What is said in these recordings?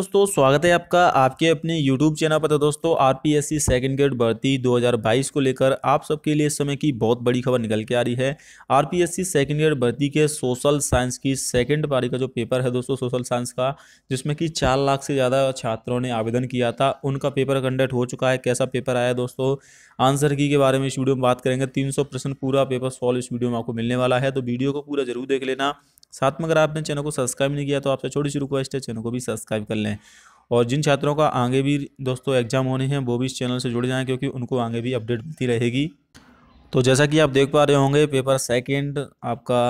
दोस्तों स्वागत है आपका आपके अपने YouTube चैनल पर तो दोस्तों आरपीएससी सेकेंड ग्रेड भर्ती 2022 को लेकर आप सबके लिए इस समय की बहुत बड़ी खबर निकल के आ रही है आरपीएससी सेकेंड ग्रेड भर्ती के सोशल साइंस की सेकेंड पारी का जो पेपर है दोस्तों सोशल साइंस का जिसमें कि चार लाख से ज़्यादा छात्रों ने आवेदन किया था उनका पेपर कंडक्ट हो चुका है कैसा पेपर आया दोस्तों आंसर की के बारे में इस वीडियो में बात करेंगे तीन प्रश्न पूरा पेपर सॉल्व इस वीडियो में आपको मिलने वाला है तो वीडियो को पूरा जरूर देख लेना साथ में अगर आपने चैनल को सब्सक्राइब नहीं किया तो आपसे छोटी सी रिक्वेस्ट है चैनल को भी सब्सक्राइब कर लें और जिन छात्रों का आगे भी दोस्तों एग्जाम होने हैं वो भी इस चैनल से जुड़ जाएँ क्योंकि उनको आगे भी अपडेट मिलती रहेगी तो जैसा कि आप देख पा रहे होंगे पेपर सेकंड आपका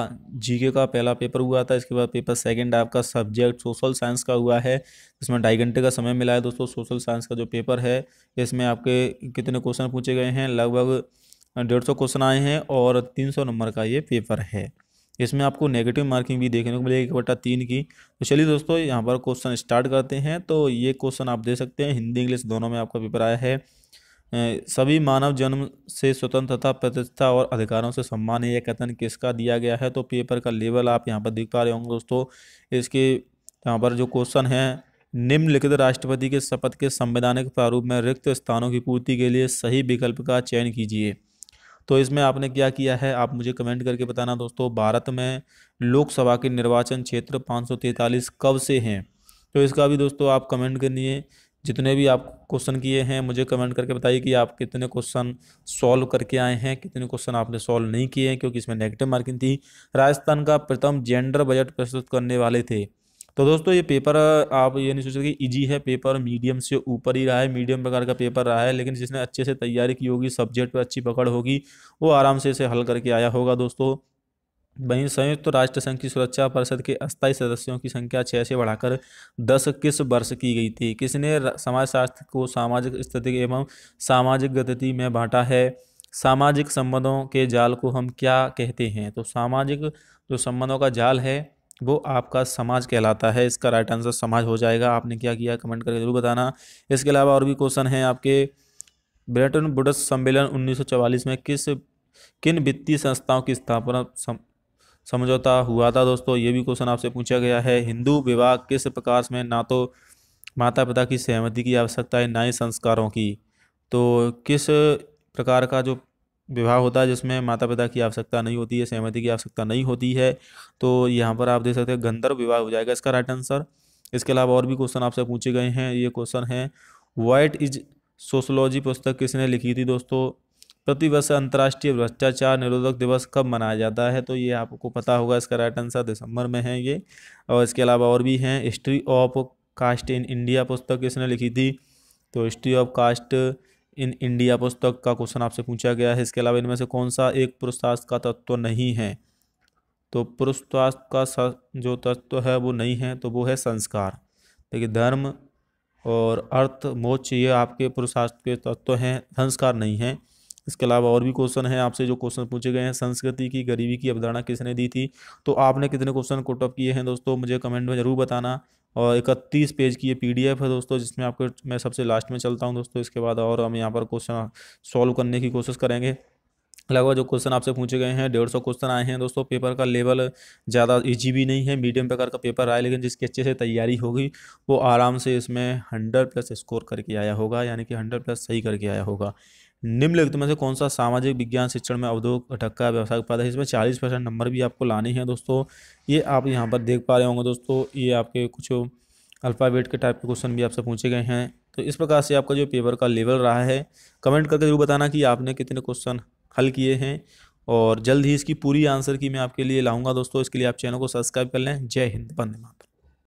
जीके का पहला पेपर हुआ था इसके बाद पेपर सेकंड आपका सब्जेक्ट सोशल साइंस का हुआ है इसमें ढाई घंटे का समय मिला है दोस्तों सोशल साइंस का जो पेपर है इसमें आपके कितने क्वेश्चन पूछे गए हैं लगभग डेढ़ सौ क्वेश्चन आए हैं और तीन सौ नंबर का ये पेपर है इसमें आपको नेगेटिव मार्किंग भी देखने को मिलेगी एक बटा तीन की तो चलिए दोस्तों यहाँ पर क्वेश्चन स्टार्ट करते हैं तो ये क्वेश्चन आप दे सकते हैं हिंदी इंग्लिश दोनों में आपका पेपर आया है सभी मानव जन्म से स्वतंत्रता प्रतिष्ठा और अधिकारों से सम्मान यह कथन किसका दिया गया है तो पेपर का लेवल आप यहाँ पर देख पा रहे होंगे दोस्तों इसके यहाँ पर जो क्वेश्चन है निम्नलिखित राष्ट्रपति के शपथ के संवैधानिक प्रारूप में रिक्त स्थानों की पूर्ति के लिए सही विकल्प का चयन कीजिए तो इसमें आपने क्या किया है आप मुझे कमेंट करके बताना दोस्तों भारत में लोकसभा के निर्वाचन क्षेत्र पाँच कब से हैं तो इसका भी दोस्तों आप कमेंट करिए जितने भी आप क्वेश्चन किए हैं मुझे कमेंट करके बताइए कि आप कितने क्वेश्चन सॉल्व करके आए हैं कितने क्वेश्चन आपने सॉल्व नहीं किए हैं क्योंकि इसमें नेगेटिव मार्किंग थी राजस्थान का प्रथम जेंडर बजट प्रस्तुत करने वाले थे तो दोस्तों ये पेपर आप ये नहीं सोच रहे कि इजी है पेपर मीडियम से ऊपर ही रहा है मीडियम प्रकार का पेपर रहा है लेकिन जिसने अच्छे से तैयारी की होगी सब्जेक्ट पर अच्छी पकड़ होगी वो आराम से इसे हल करके आया होगा दोस्तों वहीं संयुक्त तो राष्ट्र संघ की सुरक्षा परिषद के अस्थायी सदस्यों की संख्या छः से बढ़ाकर दस किस वर्ष की गई थी किसने समाजशास्त्र को सामाजिक स्थिति एवं सामाजिक गति में बांटा है सामाजिक संबंधों के जाल को हम क्या कहते हैं तो सामाजिक जो संबंधों का जाल है वो आपका समाज कहलाता है इसका राइट आंसर समाज हो जाएगा आपने क्या किया कमेंट करके जरूर बताना इसके अलावा और भी क्वेश्चन हैं आपके ब्रेटन बुड्स सम्मेलन 1944 में किस किन वित्तीय संस्थाओं की स्थापना सम, समझौता हुआ था दोस्तों ये भी क्वेश्चन आपसे पूछा गया है हिंदू विवाह किस प्रकार में ना तो माता पिता की सहमति की आवश्यकता है ना ही संस्कारों की तो किस प्रकार का जो विवाह होता है जिसमें माता पिता की आवश्यकता नहीं होती है सहमति की आवश्यकता नहीं होती है तो यहाँ पर आप देख सकते हैं गंधर्व विवाह हो जाएगा इसका राइट आंसर इसके अलावा और भी क्वेश्चन आपसे पूछे गए हैं ये क्वेश्चन है वाइट इज सोशोलॉजी पुस्तक किसने लिखी थी दोस्तों प्रतिवर्ष अंतर्राष्ट्रीय भ्रष्टाचार निरोधक दिवस कब मनाया जाता है तो ये आपको पता होगा इसका राइट आंसर दिसंबर में है ये और इसके अलावा और भी हैं history of caste in India पुस्तक किसने लिखी थी तो history of caste in India पुस्तक का क्वेश्चन आपसे पूछा गया है इसके अलावा इनमें से कौन सा एक पुरुषार्थ का तत्व नहीं है तो पुरुषार्थ का जो तत्व है वो नहीं है तो वो है संस्कार देखिए धर्म और अर्थ मोक्ष ये आपके पुरुषार्थ के तत्व हैं संस्कार नहीं हैं इसके अलावा और भी क्वेश्चन हैं आपसे जो क्वेश्चन पूछे गए हैं संस्कृति की गरीबी की अवधारणा किसने दी थी तो आपने कितने क्वेश्चन कोटअप किए हैं दोस्तों मुझे कमेंट में ज़रूर बताना और इकतीस पेज की ये पीडीएफ है दोस्तों जिसमें आपको मैं सबसे लास्ट में चलता हूँ दोस्तों इसके बाद और हम यहाँ पर क्वेश्चन सॉल्व करने की कोशिश करेंगे लगभग जो क्वेश्चन आपसे पूछे गए हैं डेढ़ सौ क्वेश्चन आए हैं दोस्तों पेपर का लेवल ज़्यादा ईजी भी नहीं है मीडियम प्रकार का पेपर आया लेकिन जिसकी अच्छे से तैयारी होगी वो आराम से इसमें हंड्रेड प्लस स्कोर करके आया होगा यानी कि हंड्रेड प्लस सही करके आया होगा निम्नलिखित में से कौन सा सामाजिक विज्ञान शिक्षण में अवधोग का व्यवसाय है इसमें चालीस परसेंट नंबर भी आपको लाने हैं दोस्तों ये आप यहाँ पर देख पा रहे होंगे दोस्तों ये आपके कुछ अल्फ़ाबेट के टाइप के क्वेश्चन भी आपसे पूछे गए हैं तो इस प्रकार से आपका जो पेपर का लेवल रहा है कमेंट करके जरूर बताना कि आपने कितने क्वेश्चन हल किए हैं और जल्द ही इसकी पूरी आंसर की मैं आपके लिए लाऊंगा दोस्तों इसके लिए आप चैनल को सब्सक्राइब कर लें जय हिंद वंदे मातृ